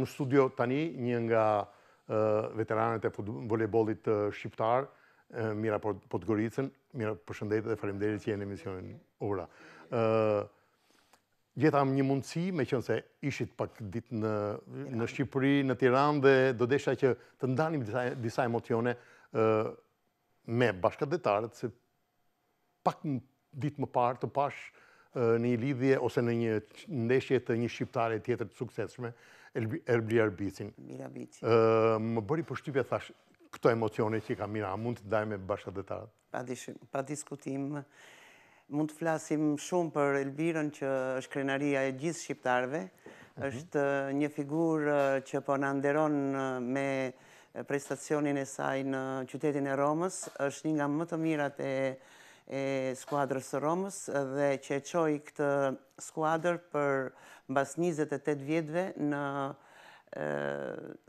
Në studio tani, një nga veteranët e volejbolit shqiptar, Mira potgoricën, Mira përshëndetë dhe farimderit që jenë emisionin ura. Gjetam një mundësi, me qënë se ishit pak dit në Shqipëri, në Tiran, dhe do desha që të ndanim disa emocione me bashkët detarët, se pak dit më parë të pashë në një lidhje ose në një ndeshje të një shqiptare tjetër të sukseshme, Elbri Arbicin. Më bëri për shtypja thash, këto emocione që i ka mira, a mund të dajme bashkët dhe tarët? Pa diskutim, mund të flasim shumë për Elbirën që është krenaria e gjithë shqiptarve, mhm. është një figur që po në nderon me prestacionin e saj në qytetin e Romës, është një nga më të mirat e e skuadrës së Romës dhe që e qoj këtë skuadrë për mbas 28 vjetëve në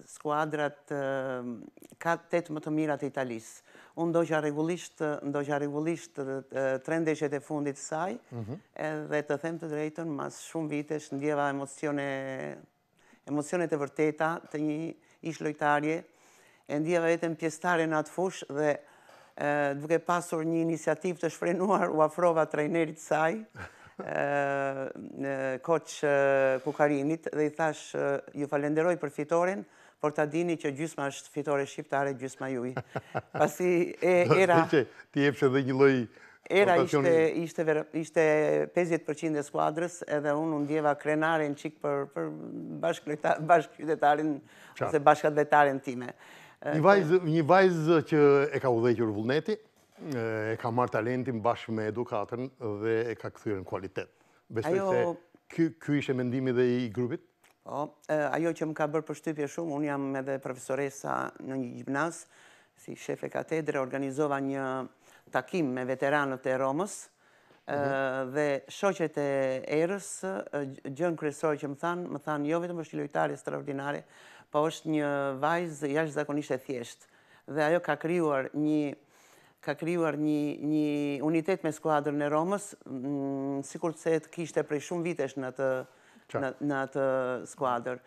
skuadrat ka të të më të mirat e Italisë. Unë ndoqa regullisht, ndoqa regullisht trendeshet e fundit saj, mhm. dhe të them të drejtën, mas shumë vitesh, ndjeva emocione, emocionet e vërteta të një ishlojtarje, ndjeva vetën pjestare në atë fush, dhe duke pasur një inisiativ të shfrenuar u afrova trejnerit saj, koq Kukarinit, dhe i thash ju falenderoj për fitorin, por të dini që gjysma është fitore shqiptare, gjysma juj. Pasi e era... Ti e përshë dhe një loj... Era ishte 50% e skuadrës, edhe unë undjeva krenaren krenare në qikë për bashkë qytetarin, ose bashkat vetarin time. Një vajzë që e ka udhequr vullneti, e ka marrë talentin bashkë me edukatën dhe e ka këthyre në kualitet. Besoj se kjo ishe mendimi dhe i grupit? Po, ajo që më ka bërë përshtypje shumë, unë jam edhe profesoresa në një gjimnas, si shefe katedre, organizova një takim me veteranët e Romës, mhm. dhe shoqet e erës, gjënë kresoj që më thanë, më thanë jo vetëm vështilojtare, straordinare, po është një vajzë jashtë zakonisht e thjeshtë. Dhe ajo ka kryuar një ka kryuar një unitet me skuadrën e Romës, mm, sikur të se të kishte prej shumë vitesh në atë skuadrë.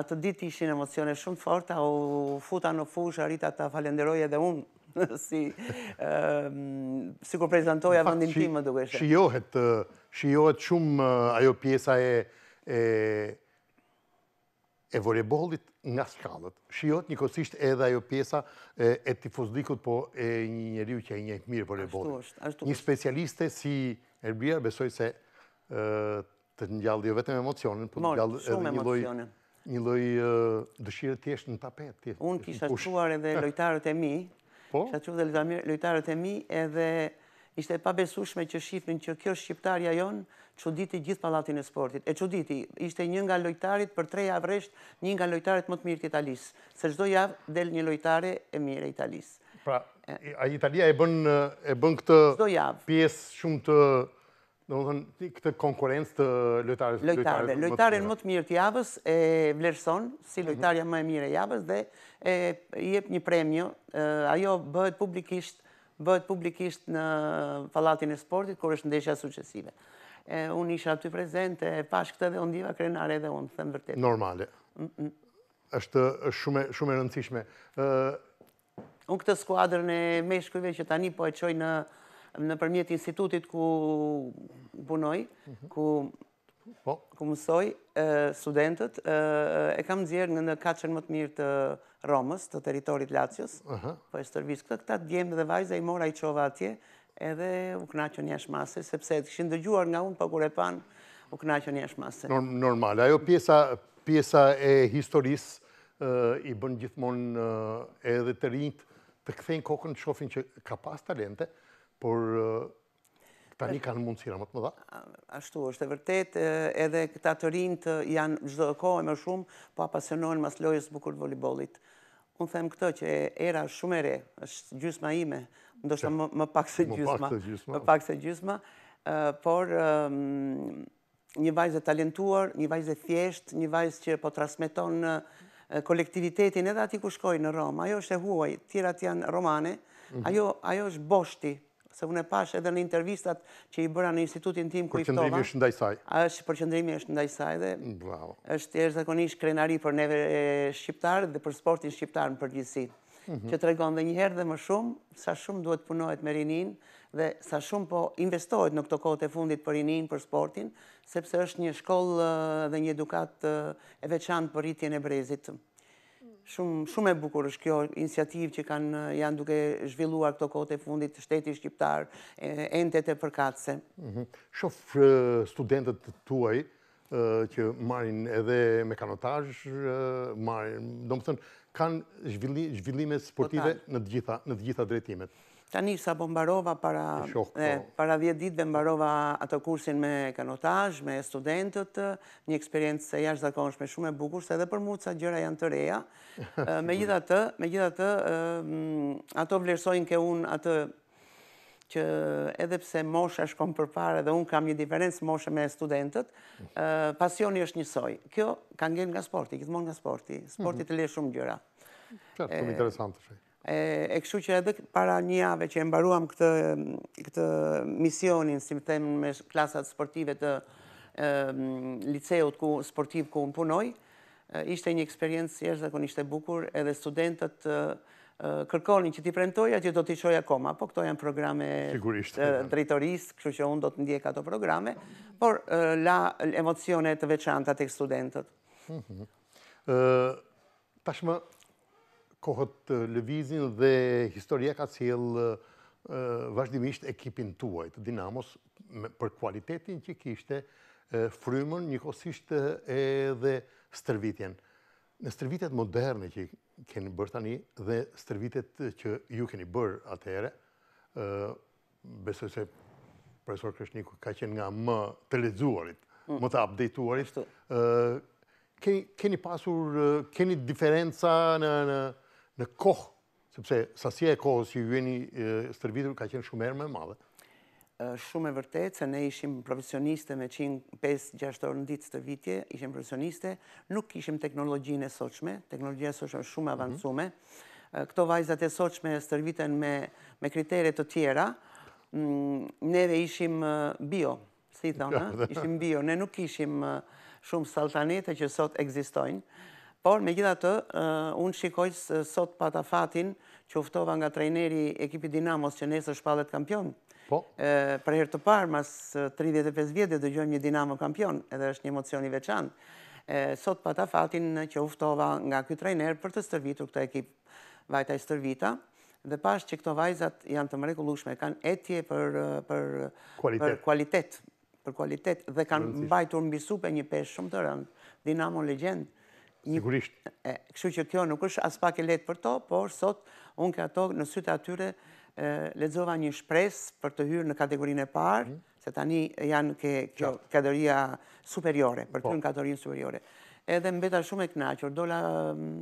Atë ditë ishin emocione shumë forta, u futa në fush, arita të falenderoj edhe unë, ehm, si kur prezentoja vëndin ti më dukeshe. Shijohet shumë ajo pjesa e e volebollit nga shkallët. Shiot një kosisht edhe ajo pjesa e tifozlikut, po e një njeriu që e njëjt mirë volebollit. Ashtu është, ashtu është. Një specialiste si Erbjer, besoj se të njallë jo vetëm emocionin, po të njallë edhe një loj një loj dëshirë tjeshtë në tapet. Unë kisha quar edhe lojtarët e mi, po? kisha quar edhe edhe lojtarët e mi edhe ishte e pabesushme që shifrin që kjo shqiptarja jonë që diti gjithë palatin e sportit. E që diti, ishte një nga lojtarit për tre javë një nga lojtarit më të mirë të Italisë. Se shdo javë del një lojtare e mire Italisë. Pra, a Italia e bën këtë pjesë shumë të në dhe në këtë konkurencë të lojtarës? Lojtarëve. Lojtarën më të mirë të javës e vlerëson, si mhm. lojtarja më e mire javës, dhe i për një premjë, Ajo bëhet publikisht bëhet publikisht në falatin e sportit, kur është ndeshja suqesive. Unë isha aty prezente, pash këtë dhe unë diva krenare dhe unë, thëmë vërtet. Normale. Mm, mm. është shumë e rëndësishme. Unë këtë skuadrën e meshkujve që tani po e qoj në përmjet institutit ku punoj, mhm. ku Po. mësoj studentët, e kam djerë në në më të mirë të Romës, të teritorit Lacios, po e stërvisë këtë, këta djemë dhe vajzë, e i mora i qova atje, edhe u knaqën një shmasë, sepse të këshin dëgjuar nga unë, po kur e panë, u knaqën një shmasë. Normal, ajo pjesa e historisë i bënë gjithmonë edhe të rinjtë, të këthejnë kokën të shofin që ka pas talente, por Tani kanë mundësira më të më dha? Ashtu, është e vërtet, edhe këta të rinjë të janë gjithë dhe kohë e më shumë, po apasionohen mas lojës bukur të volibolit. Unë them këto që era shumë ere, është gjysma ime, ndoshta më pak se gjysma. Më pak se gjysma. Por një vajzë talentuar, një vajzë thjesht, një vajzë që po transmiton në kolektivitetin edhe ati ku shkoj në Roma. Ajo është e huaj, tjera të janë romane. Mhm. Ajo është boshti se unë e pash edhe në intervistat që i bëra në institutin tim ku i ftova. është ndaj saj. A është përqendrimi është ndaj saj dhe bravo. Është e zakonisht krenari për neve shqiptar dhe për sportin shqiptar në përgjithësi. Mm -hmm. Që tregon edhe një herë dhe më shumë sa shumë duhet punohet me Rinin dhe sa shumë po investohet në këto kohë të fundit për Rinin për sportin, sepse është një shkollë dhe një edukat e veçantë për rritjen e brezit. Shumë e bukur është kjo inisiativë që janë duke zhvilluar këto kote fundit të shteti shqiptar, entet e përkatse. Mhm. Shof studentët të tuaj që marin edhe me kanotaj, do më thënë, kanë zhvillime sportive në të gjitha drejtimet. Tani sa bombarova para 10 ditve mbarova ato kursin me kanotaj, me studentët, një eksperiencë se jashtë me shumë e bukur, se edhe për mu ca gjëra janë të reja. Me gjitha të, me gjitha të, ato vlerësojnë ke unë atë që pse moshe është komë pare, dhe unë kam një diferencë moshe me studentët, mhm. pasioni është njësoj. Kjo kanë gjenë nga sporti, gjithmonë nga sporti. Sporti të mhm. le shumë gjëra. Qërë, shumë interesantë shumë. E këshu që edhe para një jave që e mbaruam këtë misionin, si më temë me klasat sportive të liceut sportiv ku unë punoj, ishte një eksperiencë jeshtë dhe kënë ishte bukur edhe studentët kërkonin që ti prentoja që do t'i qoja koma, po këto janë programe drejtorisë, këshu që unë do të ndjek ato programe, por la emocionet veçantat mhm. e studentët. Tashme, kohët lëvizin dhe historia ka cilë vazhdimisht ekipin tuaj të Dinamos për kualitetin që kishte frymën njëkosisht edhe stërvitjen. Në stërvitjet moderne që keni bërë tani dhe stërvitjet që ju keni bërë atëhere, besoj se profesor Kreshniku ka qenë nga më të ledzuarit, mm. më të updateuarit, keni pasur, keni diferenca në në në kohë, sepse sasje e kohës që ju jeni stërvitur ka qenë shumë erë me madhe. Shumë e vërtet, se ne ishim profesioniste me 5-6 orë në ditë të vitje, ishim profesioniste, nuk ishim teknologjinë e soqme, teknologjin e soqme shumë mhm. avancume. Këto vajzat e soqme stërviten me kriteret të tjera. Mm, neve ishim bio, si thonë, ishim bio. Ne nuk ishim shumë saltanete që sot egzistojnë. Por, me gjitha të, unë shikoj sot pata fatin që uftova nga trejneri ekipi Dinamos që nesë shpalet kampion. Po? Për herë të parë, mas 35 vjetë, dhe gjojmë një Dinamo kampion, edhe është një emocion i veçanë. Sot pata fatin që uftova nga këtë trejner për të stërvitur këtë ekip vajta i stërvita, dhe pash që këto vajzat janë të mrekullushme, kanë etje për kualitet, për kualitet, dhe kanë mbajtur për një peshë shumë të rëndë, Dinamo legendë, Sigurisht. Kështu që kjo nuk është aspak e letë për to, por sot unë ka to në sytë atyre lezova një shpres për të hyrë në kategorinë e parë, mhm. se tani janë ke kategoria superiore, për të po. hyrë në kategorinë superiore. Edhe mbeta shumë e knaqër, dola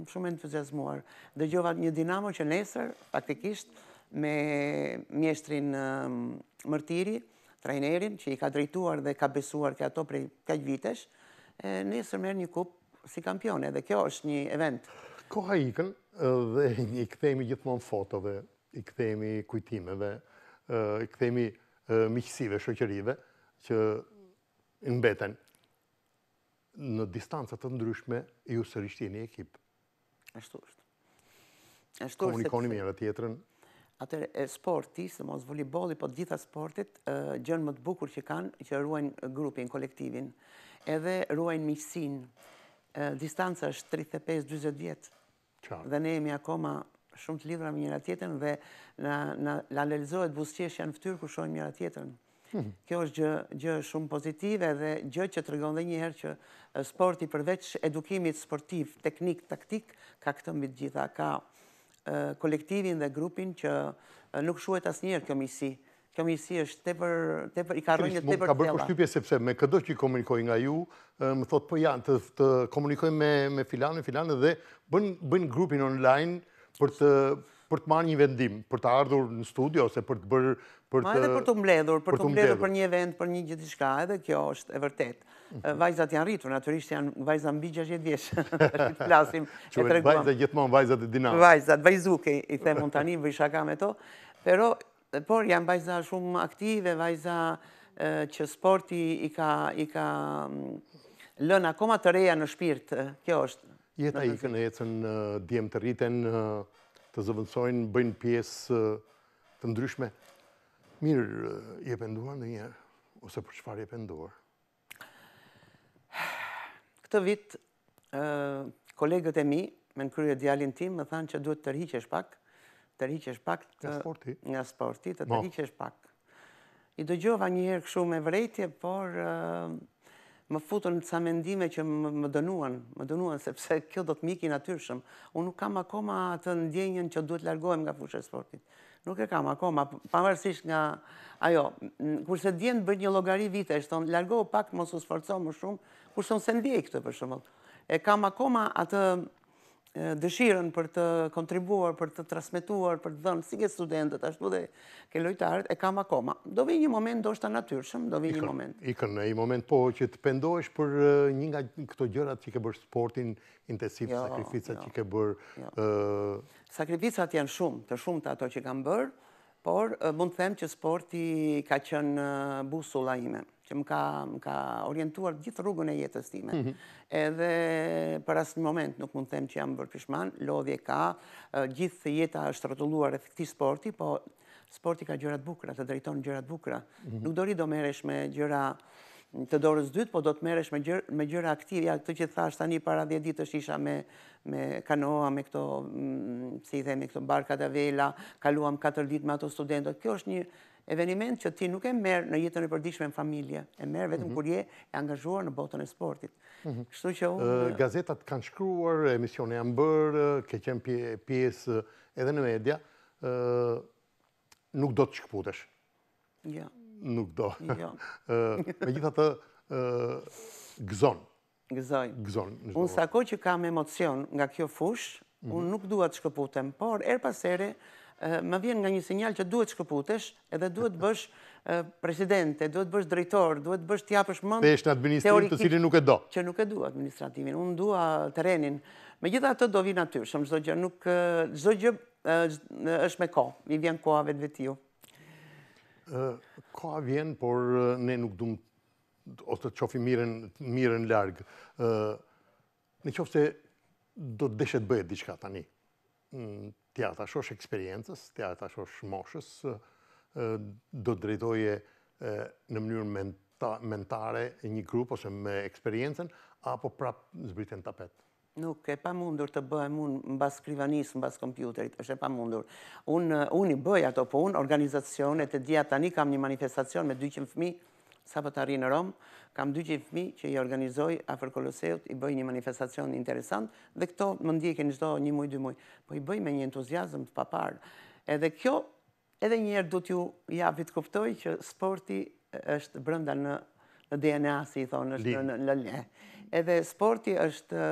shumë entuziasmuar. Dhe gjova një dinamo që nesër, faktikisht, me mjeshtrin mërtiri, trajnerin, që i ka drejtuar dhe ka besuar këto prej kaj vitesh, nesër merë një kupë si kampione, dhe kjo është një event. Koha ikën dhe i këthejmi gjithmonë fotove, i këthejmi kujtimeve, i këthejmi miqësive, shëqërive, që në beten në distancët të ndryshme ju së një ekip. Ashtu është. Komunikoni mjëra tjetërën. Atër e sporti, së mos voliboli, po gjitha sportit, gjënë më të bukur që kanë, që ruajnë grupin, kolektivin, edhe ruajnë miqësin, distanca është 35-20 vjetë. Dhe ne jemi akoma shumë të lidra me njëra tjetën dhe në analizohet busqesh janë fëtyrë ku shonë njëra tjetën. Hmm. Kjo është gjë shumë pozitive dhe gjë që të rëgjën dhe njëherë që sporti përveç edukimit sportiv, teknik, taktik, ka këtë mbi të gjitha, ka kolektivin dhe grupin që nuk shuhet asë njerë kjo misi kjo mirësi është tepër, tepër, i ka rënë tepër të tela. Ka bërë kështypje sepse me çdo që komunikoj nga ju, më thotë po janë, të, të komunikoj me, me filanin filanë dhe bën, bën grupin online për të, për të marrë një vendim, për të ardhur në studio ose për të bërë për të Ma edhe për të mbledhur, për, të mbledhur për një event, për një gjë diçka, edhe kjo është e vërtetë. Vajzat janë rritur, natyrisht janë vajza mbi 60 vjeç. Tash të flasim e treguam. Vajza gjithmonë vajzat e dinamit. Vajzat, vajzuke i them un tani vishaka me to. Pero Por, janë vajza shumë aktive, vajza që sporti i ka lëna koma të reja në shpirt, kjo është. Jeta i kënë jetën djemë të rriten, të zëvëndsojnë, bëjnë pjesë të ndryshme. Mirë, i e penduar në njerë, ose për qëfar i e penduar? Këtë vitë, kolegët e mi, me në kryo e djalin tim, më thanë që duhet të rriqesh pakë, të rriqesh pak të... Nga sporti. Nga sporti, të të rriqesh pak. I do gjova njëherë këshu me vrejtje, por ehm, më futën ca mendime që më dënuan, më dënuan, sepse kjo do të miki natyrshëm. Unë nuk kam akoma të ndjenjen që duhet largohem nga fushë e sportit. Nuk e kam akoma, pavarësisht nga, ajo, kurse djenë bërë një logari vite, e shtonë largohu pak, mos u sforco më shumë, kurse unë se ndjejë këtë për shumë. E kam akoma atë dëshiren për të kontribuar, për të transmituar, për të dhënë, si ke studentët, ashtu dhe ke lojtarët, e kam akoma. Do vi një moment, do shta natyrshëm, do vi një moment. I në i moment, po, që të pendohesh për një nga këto gjërat që ke bërë sportin intensiv, jo, sakrificat jo, që ke bërë... Jo. Sakrificat janë shumë, të shumë të ato që kam bërë, por mund të them që sporti ka qënë busula ime që më ka orientuar gjithë rrugën e jetës time. Mhm. Edhe për asë një moment nuk mund them që jam bërpishman, lodhje ka, gjithë jeta është rëtulluar e këti sporti, po sporti ka gjërat bukra, të drejton gjërat bukra. Mhm. Nuk dori do meresh me gjëra të dorës dytë, po do të meresh me gjëra aktivja, të që thashtë tani para dhe ditë është isha me kanoa, me këto, mm, si i dhe, me këto barkat e vela, kaluam 4 ditë me ato studentët, kjo është një, Eveniment që ti nuk e merë në jetën e përdishme në familje, e merë vetëm mhm. kur je angazhuar në botën e sportit. Mhm. Gazetat kanë shkruar, emisione janë bërë, ke qenë pjesë edhe në media, nuk do të shkëputesh? Jo. Nuk do. Jo. Me gjitha të gëzonë? Gëzonë. Gëzonë. Unë sako që kam emocion nga kjo fush, unë mhm. nuk duat të shkëputem, por erë pasere më vjen nga një sinjal që duhet shkëputesh edhe duhet bësh presidente, duhet bësh drejtor, duhet bësh tjapësh mënd... Pesh në administrim të cilin nuk e do. Që nuk e do administrativin, unë dua terenin. Me gjitha të do vinë aty, shumë zdo gjë, nuk... Zdo gjë është me ko, i vjen koa vetë vetë ju. Koa vjen, por ne nuk dumë ose të qofi miren largë. Në qofë se do të deshet bëhet diqka tani, mm, ta është eksperiencës, ta është moshës, do të drejtoje në mënyrë mentare një grupë ose me eksperiencen, apo prapë zbritën tapet? Nuk e pa mundur të bëhem unë në basë skrivanis, në basë kompjuterit, është e pa mundur. Unë i bëj ato punë, po organizacionet e dhja tani kam një manifestacion me 200 fëmi, sa për të arri në Romë, kam dy gjithë që i organizoj afer koloseut, i bëj një manifestacion interesant, dhe këto më ndjekë në gjithdo një muj, dy muj, po i bëj me një entuziasm të papar. Edhe kjo, edhe njerë du t'ju javit kuptoj që sporti është brënda në DNA, si i thonë, është në lëllë. Edhe sporti është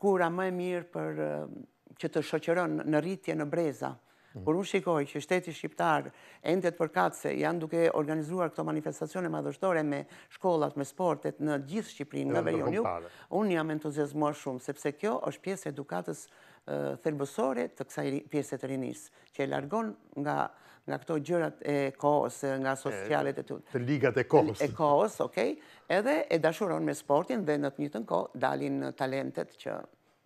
kura më e mirë për që të shoqeron në rritje në breza. Mm. Por unë shikoj që shteti shqiptar endet për katë se janë duke organizuar këto manifestacione madhështore me shkollat, me sportet në gjithë Shqiprinë nga vejon ju, unë jam entuziasmuar shumë, sepse kjo është pjesë edukatës thelbësore të kësaj të rinisë, që e largon nga këto gjërat e kohës, nga socialet e të... Të ligat e kohës. E kohës, okej, edhe e dashuron me sportin dhe në të njëtën kohë dalin talentet që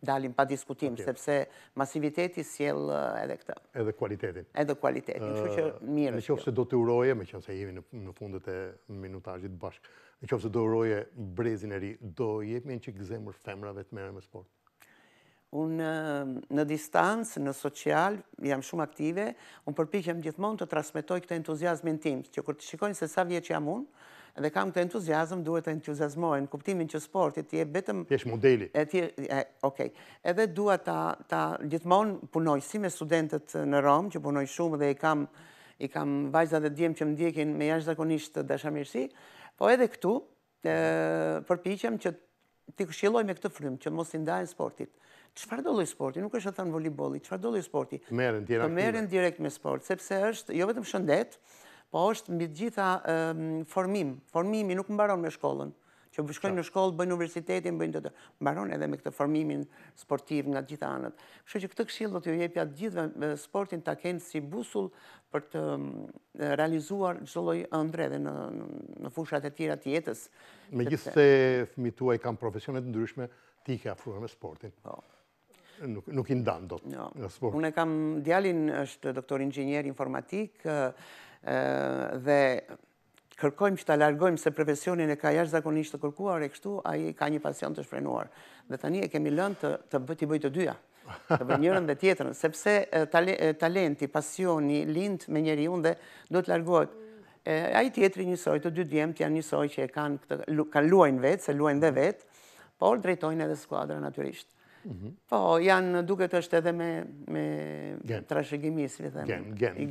dalim pa diskutim, sepse masiviteti s'jel edhe këta. Edhe kualitetin. Edhe kualitetin, që që mirë. Në qofë se do të uroje, me që nëse jemi në fundet e minutajit bashkë, në qofë se do uroje brezin e ri, do jemi në që gëzemër femrave të mere me sport? Unë në distancë, në social, jam shumë aktive, unë përpikëm gjithmonë të transmitoj këtë entuziasmin tim, që kërë të shikojnë se sa vje që jam unë, dhe kam këtë entuziasm, duhet të entuziasmojnë, kuptimin që sportit t'je betëm... T'jesh modeli. Okej, edhe duhet ta gjithmonë punoj, si me studentët në Romë, që punoj shumë dhe i kam vajzat dhe djemë që më ndjekin me jashtë zakonisht dëshamirësi, po edhe këtu përpichem që t'i këshiloj me këtë frymë, që mos t'i ndajnë sportit. Qëfar dolloj sporti? Nuk është të thënë voliboli, qëfar dolloj sporti? Të meren direkt me sport, sepse është, jo vetëm shëndet, po është mbi gjitha ehm, formim. Formimi nuk mbaron me shkollën. Që bëshkojnë në shkollë, bëjnë universitetin, bëjnë të të Mbaron edhe me këtë formimin sportiv nga gjitha anët. Kështë që këtë këshilë do të jepi atë gjithve sportin të kënë si busull për të realizuar gjëlloj ëndre dhe në fushat e tjera tjetës. Me gjithë se i kam profesionet ndryshme, ti ke afruar me sportin. Po. Nuk i ndanë do të jo. sport. Unë e kam djalin, është doktor ingjenier informatik, dhe kërkojmë që ta largojmë se profesionin e ka jashtë zakonisht të kërkuar e kështu, a i ka një pasion të shprenuar. Dhe tani e kemi lënë të bëti bëjtë dyja, të bëjtë njërën dhe tjetërën, sepse talenti, pasioni, lind me njeri unë dhe duhet largohet. A i tjetëri njësoj, të dy djemë të janë njësoj që kanë luajnë vetë, se luajnë dhe vetë, por drejtojnë edhe skuadra naturishtë. Mhm. Po, janë duke të është edhe me trashegimis, i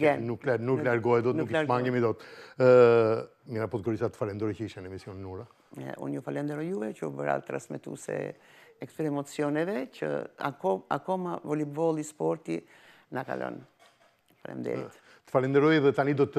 gen. Nuk largohet do të, nuk i shmangimi do të. Mira, po të gërisa të falendore që ishe në emision në nura. Unë ju falendore juve që u bëra trasmetu se e emocioneve, që akoma volibolli sporti në kalon. Falem Të falenderoj dhe tani do të